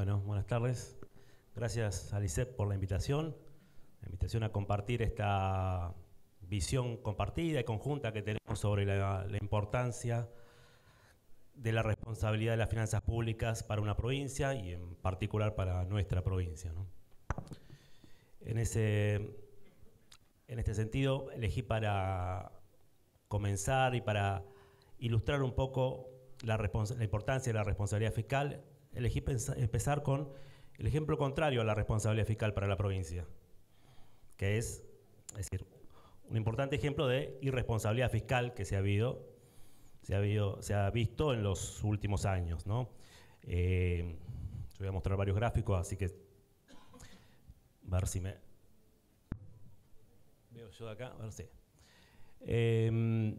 Bueno, buenas tardes. Gracias a por la invitación, la invitación a compartir esta visión compartida y conjunta que tenemos sobre la, importancia de la responsabilidad de las finanzas públicas para una provincia y en particular para nuestra provincia. En, ese, en este sentido, elegí para comenzar y para ilustrar un poco la, la importancia de la responsabilidad fiscal elegí empezar con el ejemplo contrario a la responsabilidad fiscal para la provincia, que es, decir, un importante ejemplo de irresponsabilidad fiscal que se ha habido, se ha, habido, se ha visto en los últimos años. ¿no? Eh, voy a mostrar varios gráficos, así que a ver si me veo yo acá, a ver em,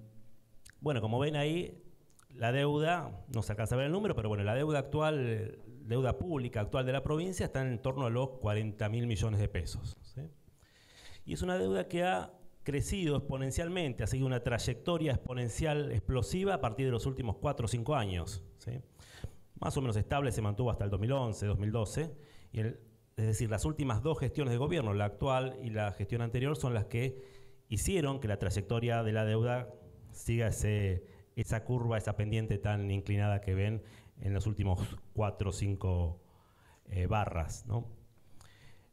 bueno, como ven ahí, la deuda, no se alcanza a ver el número, pero bueno, la deuda actual, deuda pública actual de la provincia está en torno a los 40 mil millones de pesos. Y es una deuda que ha crecido exponencialmente, ha seguido una trayectoria exponencial explosiva a partir de los últimos 4 o 5 años. Más o menos estable se mantuvo hasta el 2011, 2012, y es decir, las últimas dos gestiones de gobierno, la actual y la gestión anterior, son las que hicieron que la trayectoria de la deuda siga ese, esa curva, esa pendiente tan inclinada que ven en los últimos cuatro o cinco eh, barras.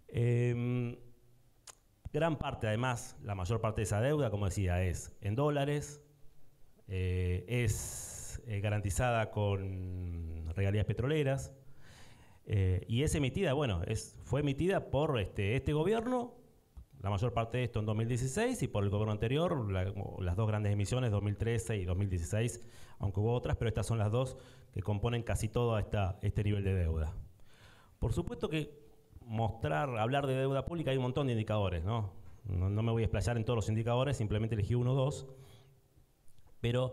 Em, gran parte, además, la mayor parte de esa deuda, como decía, es en dólares, eh, es eh, garantizada con regalías petroleras y es emitida, bueno, fue emitida por este, este gobierno la mayor parte de esto en 2016 y por el gobierno anterior, las dos grandes emisiones, 2013 y 2016, aunque hubo otras, pero estas son las dos que componen casi todo esta, este nivel de deuda. Por supuesto que mostrar, hablar de deuda pública hay un montón de indicadores, ¿no? No, me voy a explayar en todos los indicadores, simplemente elegí uno o dos, pero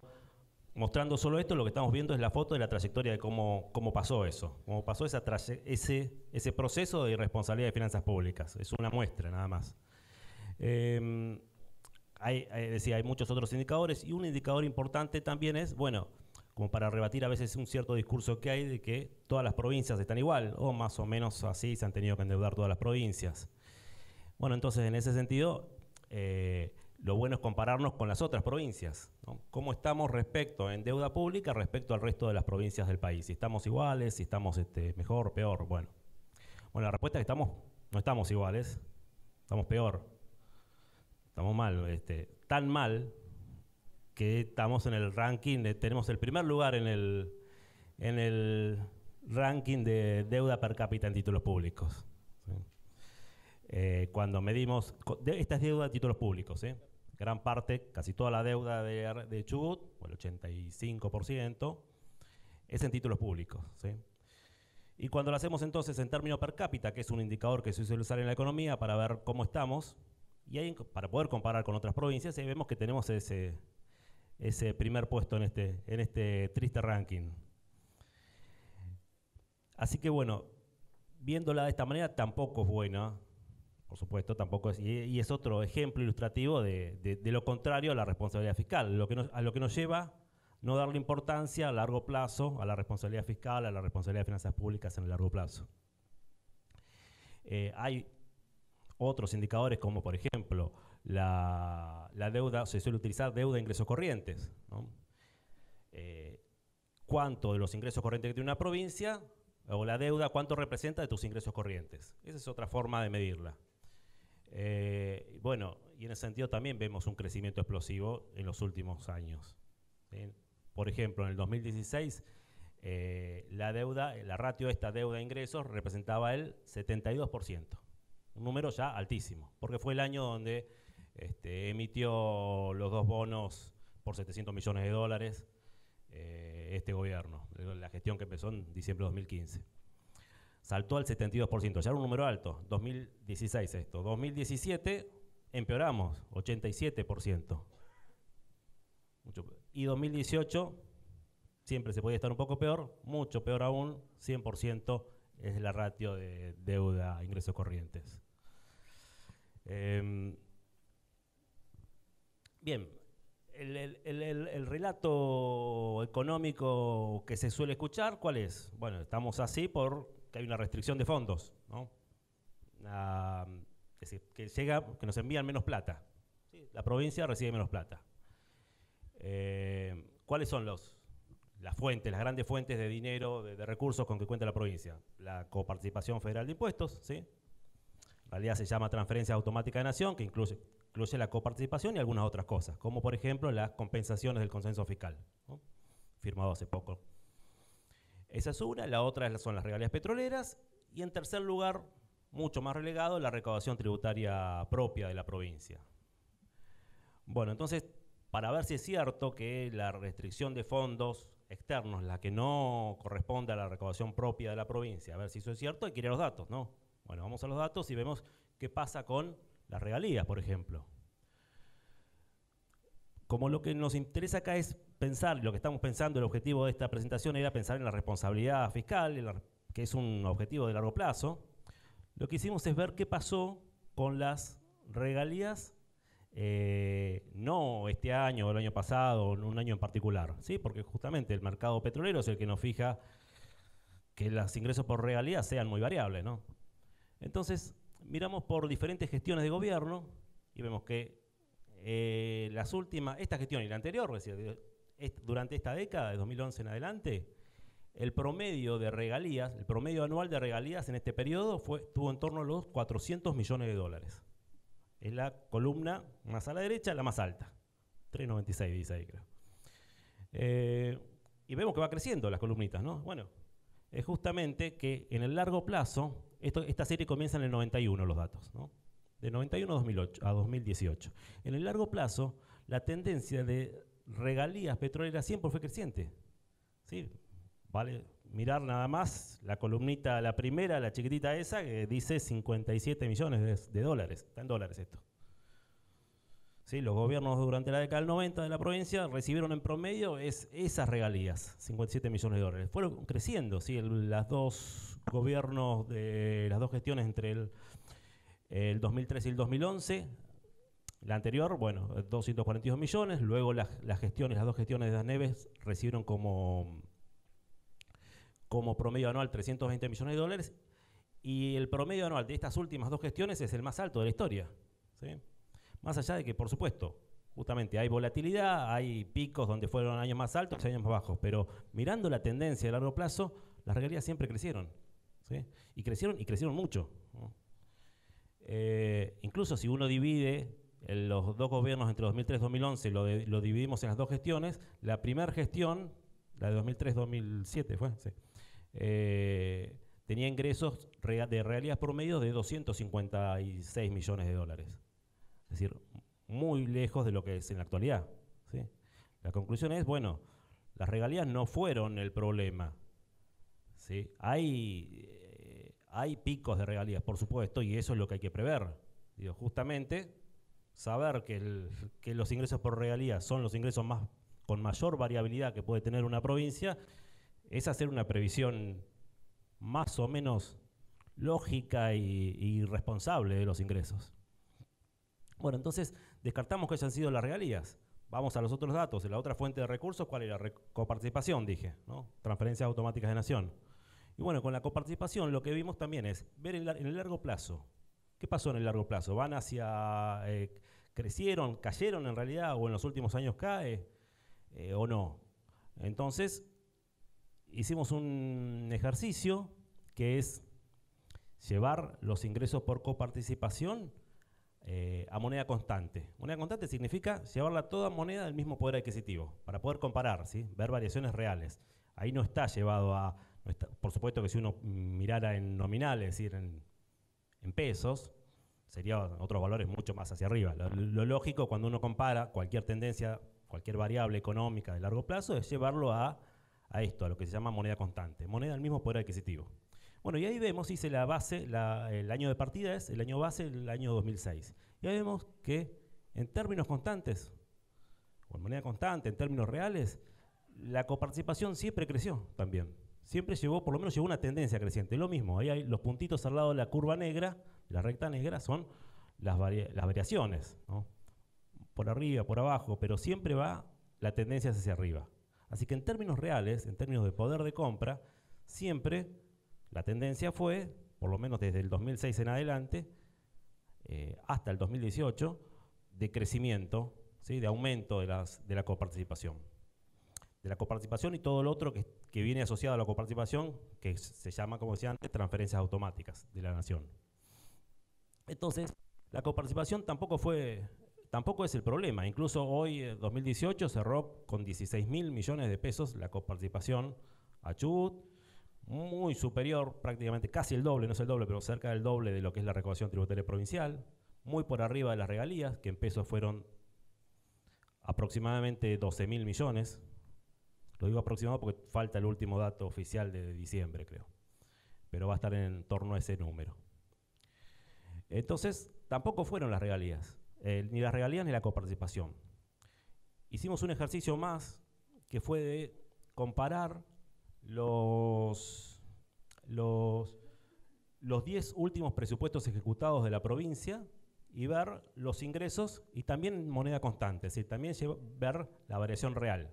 mostrando solo esto, lo que estamos viendo es la foto de la trayectoria de cómo, pasó eso, cómo pasó ese, ese proceso de irresponsabilidad de finanzas públicas. Es una muestra nada más. Em, hay, muchos otros indicadores y un indicador importante también es, bueno, como para rebatir a veces un cierto discurso que hay de que todas las provincias están igual, o más o menos así se han tenido que endeudar todas las provincias. Bueno, entonces en ese sentido, eh, lo bueno es compararnos con las otras provincias. ¿Cómo estamos respecto en deuda pública respecto al resto de las provincias del país? Si estamos iguales, si estamos este, mejor, peor. Bueno. bueno, la respuesta es que estamos, no estamos iguales, estamos peor. Estamos mal, este, tan mal que estamos en el ranking, tenemos el primer lugar en el, en el ranking de deuda per cápita en títulos públicos. Eh, cuando medimos, esta es deuda de títulos públicos, eh, gran parte, casi toda la deuda de, Chubut, el 85%, es en títulos públicos. Y cuando lo hacemos entonces en términos per cápita, que es un indicador que se suele usar en la economía para ver cómo estamos, y ahí, para poder comparar con otras provincias, ahí vemos que tenemos ese, ese primer puesto en este, en este triste ranking. Así que bueno, viéndola de esta manera tampoco es buena, por supuesto, tampoco es, y, es otro ejemplo ilustrativo de, lo contrario a la responsabilidad fiscal, a lo que nos lleva no darle importancia a largo plazo a la responsabilidad fiscal, a la responsabilidad de finanzas públicas en el largo plazo. Eh, hay otros indicadores como, por ejemplo, la, deuda, se suele utilizar deuda de ingresos corrientes. Eh, ¿Cuánto de los ingresos corrientes que tiene una provincia o la deuda, cuánto representa de tus ingresos corrientes? Esa es otra forma de medirla. Eh, bueno, y en ese sentido también vemos un crecimiento explosivo en los últimos años. Por ejemplo, en el 2016, eh, la deuda, la ratio de esta deuda a ingresos representaba el 72% un número ya altísimo, porque fue el año donde este, emitió los dos bonos por 700 millones de dólares eh, este gobierno, la gestión que empezó en diciembre de 2015. Saltó al 72%, ya era un número alto, 2016 esto. 2017 empeoramos, 87%. y 2018 siempre se podía estar un poco peor, mucho peor aún, 100% es la ratio de deuda a ingresos corrientes. Em, bien, el, relato económico que se suele escuchar, ¿cuál es? Bueno, estamos así porque hay una restricción de fondos, ¿no? es decir, que llega, que nos envían menos plata. la provincia recibe menos plata. Eh, ¿Cuáles son los, las fuentes, las grandes fuentes de dinero, de recursos con que cuenta la provincia? La coparticipación federal de impuestos, ¿sí? realidad se llama transferencia automática de nación, que incluye, la coparticipación y algunas otras cosas, como por ejemplo las compensaciones del consenso fiscal, firmado hace poco. Esa es una, la otra son las regalías petroleras y en tercer lugar, mucho más relegado, la recaudación tributaria propia de la provincia. Bueno, entonces, para ver si es cierto que la restricción de fondos externos, la que no corresponde a la recaudación propia de la provincia, a ver si eso es cierto, hay que ir a los datos, ¿no? Bueno, vamos a los datos y vemos qué pasa con las regalías, por ejemplo. Como lo que nos interesa acá es pensar, lo que estamos pensando, el objetivo de esta presentación era pensar en la responsabilidad fiscal, que es un objetivo de largo plazo, lo que hicimos es ver qué pasó con las regalías, eh, no este año, o el año pasado, un año en particular, ¿sí? porque justamente el mercado petrolero es el que nos fija que los ingresos por regalías sean muy variables. ¿no? Entonces, miramos por diferentes gestiones de gobierno y vemos que eh, las últimas, esta gestión y la anterior, durante esta década, de 2011 en adelante, el promedio de regalías, el promedio anual de regalías en este periodo fue, estuvo en torno a los 400 millones de dólares. Es la columna más a la derecha, la más alta. 3,96 dice ahí, creo. Eh, y vemos que va creciendo las columnitas, ¿no? Bueno, es justamente que en el largo plazo esta serie comienza en el 91 los datos, ¿no? de 91 a, 2018. En el largo plazo, la tendencia de regalías petroleras siempre fue creciente. ¿Sí? Vale mirar nada más la columnita, la primera, la chiquitita esa, que dice 57 millones de, de dólares. Está en dólares esto. Los gobiernos durante la década del 90 de la provincia recibieron en promedio es, esas regalías, 57 millones de dólares. Fueron creciendo, ¿sí? las dos gobiernos, de, las dos gestiones entre el, 2003 y el 2011. La anterior, bueno, 242 millones. Luego las, gestiones, las dos gestiones de las Neves recibieron como, como promedio anual 320 millones de dólares. Y el promedio anual de estas últimas dos gestiones es el más alto de la historia. ¿sí? Más allá de que, por supuesto, justamente hay volatilidad, hay picos donde fueron años más altos y años más bajos, pero mirando la tendencia a largo plazo, las regalías siempre crecieron. ¿sí? Y crecieron y crecieron mucho. Eh, incluso si uno divide los dos gobiernos entre 2003 y 2011, lo, lo dividimos en las dos gestiones, la primera gestión, la de 2003-2007 fue, sí, eh, tenía ingresos de realidad promedio de 256 millones de dólares. Es decir, muy lejos de lo que es en la actualidad. La conclusión es, bueno, las regalías no fueron el problema. Eh, hay, picos de regalías, por supuesto, y eso es lo que hay que prever. justamente saber que, los ingresos por regalías son los ingresos más, con mayor variabilidad que puede tener una provincia, es hacer una previsión más o menos lógica y responsable de los ingresos. Bueno, entonces descartamos que hayan sido las regalías. Vamos a los otros datos. La otra fuente de recursos, ¿cuál era? Coparticipación, dije, ¿no? Transferencias automáticas de nación. Y bueno, con la coparticipación lo que vimos también es ver en, el largo plazo. ¿Qué pasó en el largo plazo? ¿Van hacia... Eh, crecieron, cayeron en realidad, o en los últimos años cae, eh, o no? Entonces, hicimos un ejercicio que es llevar los ingresos por coparticipación eh, a moneda constante. Moneda constante significa llevarla toda moneda del mismo poder adquisitivo, para poder comparar, ¿sí? ver variaciones reales. Ahí no está llevado a, por supuesto que si uno mirara en nominales, es decir, en, en pesos, serían otros valores mucho más hacia arriba. Lo, lógico cuando uno compara cualquier tendencia, cualquier variable económica de largo plazo es llevarlo a, a esto, a lo que se llama moneda constante, moneda del mismo poder adquisitivo. Bueno, y ahí vemos, dice la base, el año de partida es el año base, el año 2006. Y ahí vemos que en términos constantes, o en moneda constante, en términos reales, la coparticipación siempre creció también. Siempre llegó, por lo menos llegó una tendencia creciente. Lo mismo, ahí hay los puntitos al lado de la curva negra, la recta negra, son las, variaciones, por arriba, por abajo, pero siempre va la tendencia hacia arriba. Así que en términos reales, en términos de poder de compra, siempre la tendencia fue, por lo menos desde el 2006 en adelante, eh, hasta el 2018, de crecimiento, ¿sí? de aumento de, las, de la coparticipación. De la coparticipación y todo lo otro que, viene asociado a la coparticipación, que se llama, como decía antes, transferencias automáticas de la nación. Entonces, la coparticipación tampoco fue tampoco es el problema. Incluso hoy, en eh, 2018, cerró con 16 mil millones de pesos la coparticipación a Chubut, muy superior, prácticamente casi el doble, no es el doble, pero cerca del doble de lo que es la recaudación tributaria provincial, muy por arriba de las regalías, que en pesos fueron aproximadamente 12 mil millones. Lo digo aproximado porque falta el último dato oficial de diciembre, creo. Pero va a estar en torno a ese número. Entonces, tampoco fueron las regalías, eh, ni las regalías ni la coparticipación. Hicimos un ejercicio más que fue de comparar los, los, 10 últimos presupuestos ejecutados de la provincia y ver los ingresos y también moneda constante, es también ver la variación real.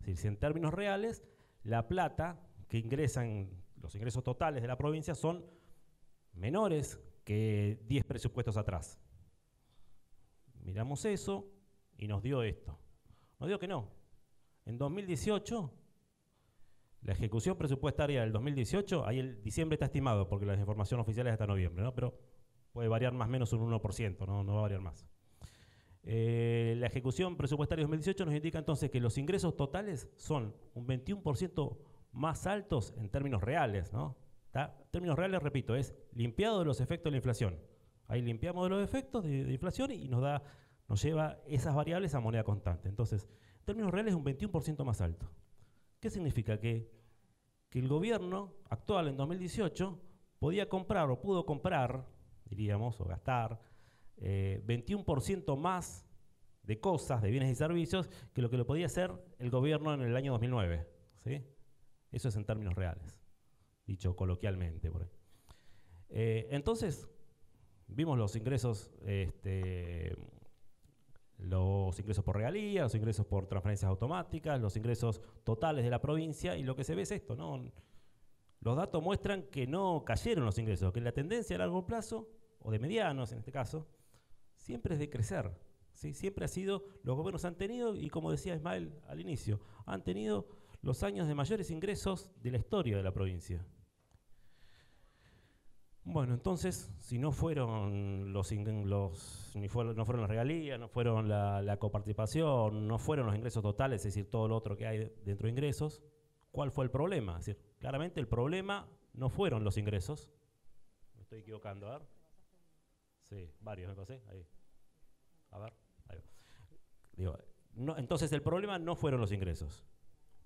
Es decir, si en términos reales, la plata que ingresan, los ingresos totales de la provincia son menores que 10 presupuestos atrás. Miramos eso y nos dio esto. Nos dio que no. En 2018 la ejecución presupuestaria del 2018, ahí el diciembre está estimado, porque la información oficial es hasta noviembre, ¿no? Pero puede variar más o menos un 1%, ¿no? no va a variar más. Eh, la ejecución presupuestaria 2018 nos indica entonces que los ingresos totales son un 21% más altos en términos reales, ¿no? Términos reales, repito, es limpiado de los efectos de la inflación. Ahí limpiamos de los efectos de, de inflación y nos da, nos lleva esas variables a moneda constante. Entonces, en términos reales un 21% más alto. ¿Qué significa? Que, el gobierno actual en 2018 podía comprar o pudo comprar, diríamos, o gastar 21% eh, más de cosas, de bienes y servicios, que lo que lo podía hacer el gobierno en el año 2009. ¿sí? Eso es en términos reales, dicho coloquialmente. Eh, entonces, vimos los ingresos este, los ingresos por regalías, los ingresos por transferencias automáticas, los ingresos totales de la provincia, y lo que se ve es esto, ¿no? Los datos muestran que no cayeron los ingresos, que la tendencia a largo plazo, o de medianos en este caso, siempre es de crecer. Siempre ha sido, los gobiernos han tenido, y como decía Ismael al inicio, han tenido los años de mayores ingresos de la historia de la provincia. Bueno, entonces, si no fueron los, ni fueron, no fueron las regalías, no fueron la, coparticipación, no fueron los ingresos totales, es decir, todo lo otro que hay dentro de ingresos, ¿cuál fue el problema? Es decir, claramente el problema no fueron los ingresos. Me estoy equivocando, a ver. Sí, varios me pasé, ahí. A ver, Digo, entonces el problema no fueron los ingresos.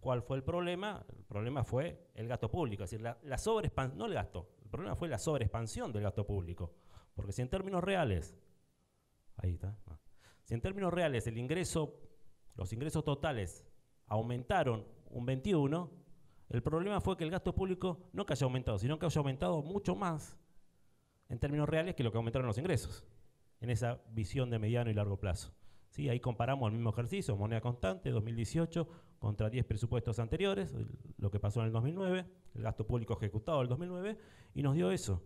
¿Cuál fue el problema? El problema fue el gasto público, es decir, la, la no el gasto, el problema fue la sobreexpansión del gasto público. Porque si en términos reales, ahí está, ah, si en términos reales el ingreso, los ingresos totales aumentaron un 21, el problema fue que el gasto público no que haya aumentado, sino que haya aumentado mucho más en términos reales que lo que aumentaron los ingresos, en esa visión de mediano y largo plazo. Ahí comparamos el mismo ejercicio, moneda constante, 2018 contra 10 presupuestos anteriores, lo que pasó en el 2009, el gasto público ejecutado el 2009, y nos dio eso,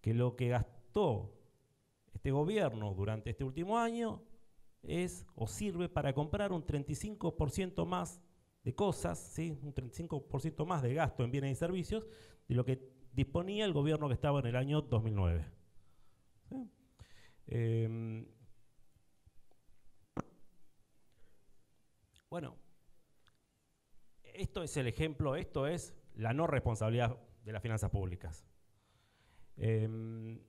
que lo que gastó este gobierno durante este último año es o sirve para comprar un 35% más de cosas, ¿sí? un 35% más de gasto en bienes y servicios de lo que disponía el gobierno que estaba en el año 2009. ¿Sí? Em, Bueno, esto es el ejemplo, esto es la no responsabilidad de las finanzas públicas. Em,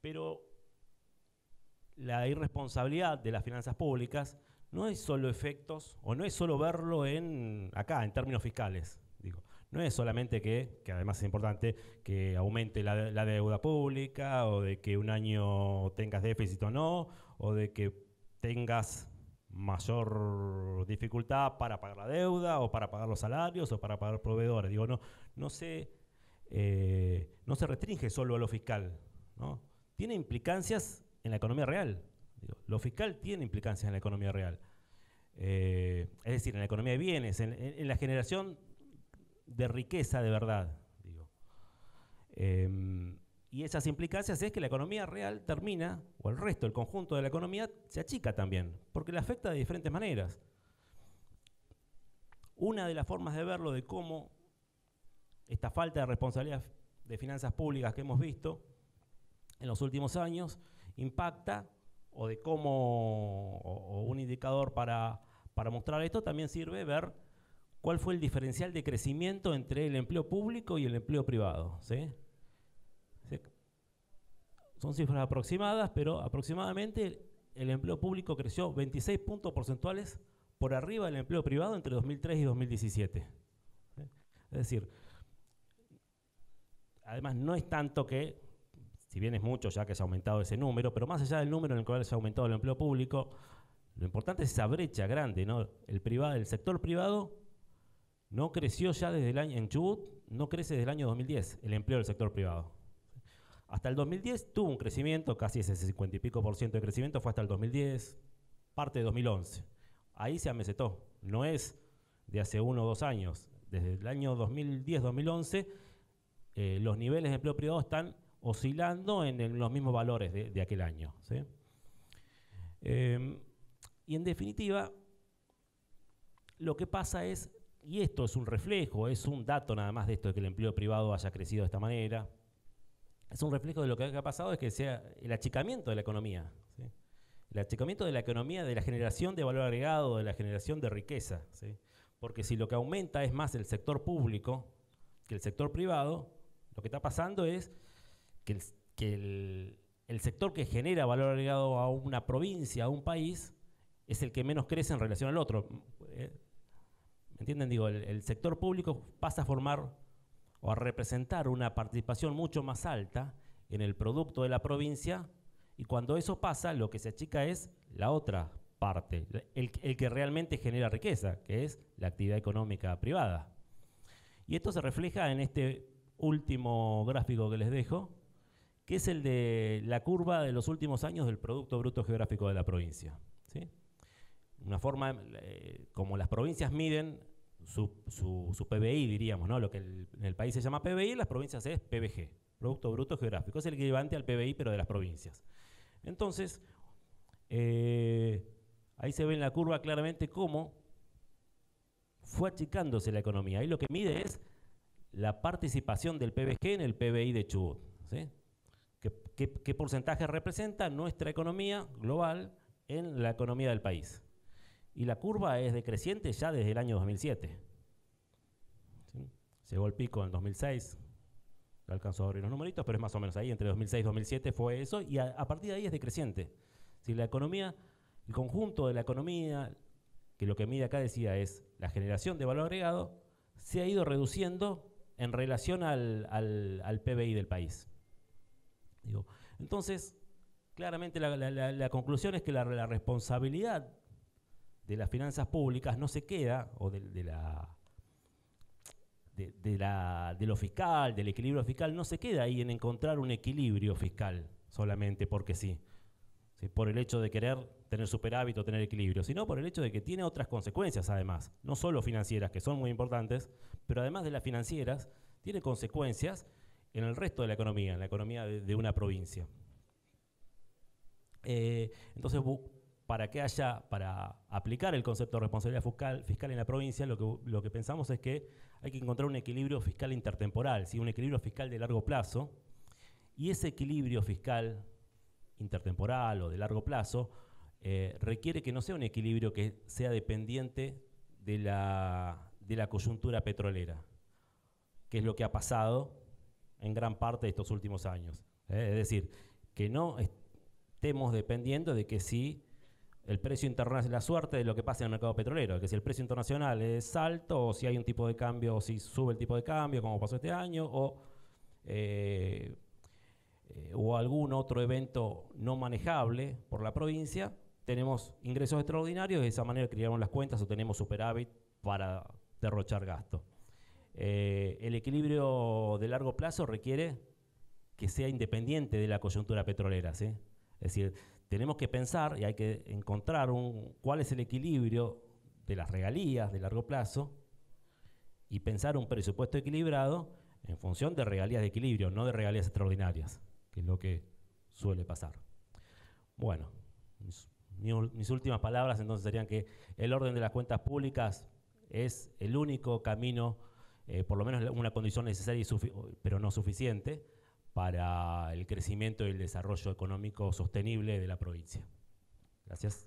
pero la irresponsabilidad de las finanzas públicas no es solo efectos, o no es solo verlo en acá, en términos fiscales. Digo, no es solamente que, que además es importante, que aumente la, deuda pública, o de que un año tengas déficit o no, o de que tengas mayor dificultad para pagar la deuda o para pagar los salarios o para pagar proveedores. Digo, no, no, se, eh, no se restringe solo a lo fiscal, ¿no? Tiene implicancias en la economía real. lo fiscal tiene implicancias en la economía real. Eh, es decir, en la economía de bienes, en, la generación de riqueza de verdad. Em, y esas implicancias es que la economía real termina, o el resto, el conjunto de la economía, se achica también, porque le afecta de diferentes maneras. Una de las formas de verlo de cómo esta falta de responsabilidad de finanzas públicas que hemos visto en los últimos años impacta, o de cómo, un indicador para, para mostrar esto también sirve ver cuál fue el diferencial de crecimiento entre el empleo público y el empleo privado. ¿sí? son cifras aproximadas, pero aproximadamente el empleo público creció 26 puntos porcentuales por arriba del empleo privado entre 2003 y 2017. Es decir, además no es tanto que, si bien es mucho ya que se ha aumentado ese número, pero más allá del número en el cual se ha aumentado el empleo público, lo importante es esa brecha grande, ¿no? El, privado, el sector privado no creció ya desde el año, en Chubut no crece desde el año 2010 el empleo del sector privado. Hasta el 2010 tuvo un crecimiento, casi ese 50 y pico por ciento de crecimiento fue hasta el 2010, parte de 2011. Ahí se amesetó, no es de hace uno o dos años. Desde el año 2010-2011, eh, los niveles de empleo privado están oscilando en, los mismos valores de, aquel año. Em, y en definitiva, lo que pasa es, y esto es un reflejo, es un dato nada más de esto de que el empleo privado haya crecido de esta manera, es un reflejo de lo que ha pasado, es que sea el achicamiento de la economía. El achicamiento de la economía, de la generación de valor agregado, de la generación de riqueza. Porque si lo que aumenta es más el sector público que el sector privado, lo que está pasando es que el, que el, sector que genera valor agregado a una provincia, a un país, es el que menos crece en relación al otro. ¿eh? ¿Me entienden? Digo, el sector público pasa a formar o a representar una participación mucho más alta en el producto de la provincia y cuando eso pasa lo que se achica es la otra parte, el, que realmente genera riqueza, que es la actividad económica privada. Y esto se refleja en este último gráfico que les dejo, que es el de la curva de los últimos años del Producto Bruto Geográfico de la provincia. ¿sí? Una forma, eh, como las provincias miden su, PBI, diríamos, ¿no? Lo que el, en el país se llama PBI, en las provincias es PBG, Producto Bruto Geográfico. Es el equivalente al PBI, pero de las provincias. Entonces, eh, ahí se ve en la curva claramente cómo fue achicándose la economía. Ahí lo que mide es la participación del PBG en el PBI de Chubut. qué porcentaje representa nuestra economía global en la economía del país? y la curva es decreciente ya desde el año 2007. Llegó el pico en 2006, alcanzó a abrir los numeritos, pero es más o menos ahí, entre 2006 y 2007 fue eso, y a, partir de ahí es decreciente. Si la economía, el conjunto de la economía, que lo que mide acá decía es la generación de valor agregado, se ha ido reduciendo en relación al, PBI del país. entonces, claramente la conclusión es que la responsabilidad de las finanzas públicas no se queda, o de, la de, lo fiscal, del equilibrio fiscal, no se queda ahí en encontrar un equilibrio fiscal solamente porque sí. Por el hecho de querer tener superávit o tener equilibrio, sino por el hecho de que tiene otras consecuencias además, no solo financieras, que son muy importantes, pero además de las financieras, tiene consecuencias en el resto de la economía, en la economía de, una provincia. Eh, entonces, para que haya, para aplicar el concepto de responsabilidad fiscal, fiscal en la provincia, lo que, lo que pensamos es que hay que encontrar un equilibrio fiscal intertemporal, ¿sí? un equilibrio fiscal de largo plazo, y ese equilibrio fiscal intertemporal o de largo plazo eh, requiere que no sea un equilibrio que sea dependiente de la, coyuntura petrolera, que es lo que ha pasado en gran parte de estos últimos años. Eh, es decir, que no estemos dependiendo de que si el precio internacional, la suerte de lo que pasa en el mercado petrolero, que si el precio internacional es alto o si hay un tipo de cambio, o si sube el tipo de cambio, como pasó este año, o, eh, eh, algún otro evento no manejable por la provincia, tenemos ingresos extraordinarios, de esa manera creamos las cuentas o tenemos superávit para derrochar gasto. Eh, el equilibrio de largo plazo requiere que sea independiente de la coyuntura petrolera, Es decir, tenemos que pensar y hay que encontrar cuál es el equilibrio de las regalías de largo plazo y pensar un presupuesto equilibrado en función de regalías de equilibrio, no de regalías extraordinarias, que es lo que suele pasar. Bueno, mis, últimas palabras entonces serían que el orden de las cuentas públicas es el único camino, eh, por lo menos una condición necesaria, pero no suficiente, para el crecimiento y el desarrollo económico sostenible de la provincia. Gracias.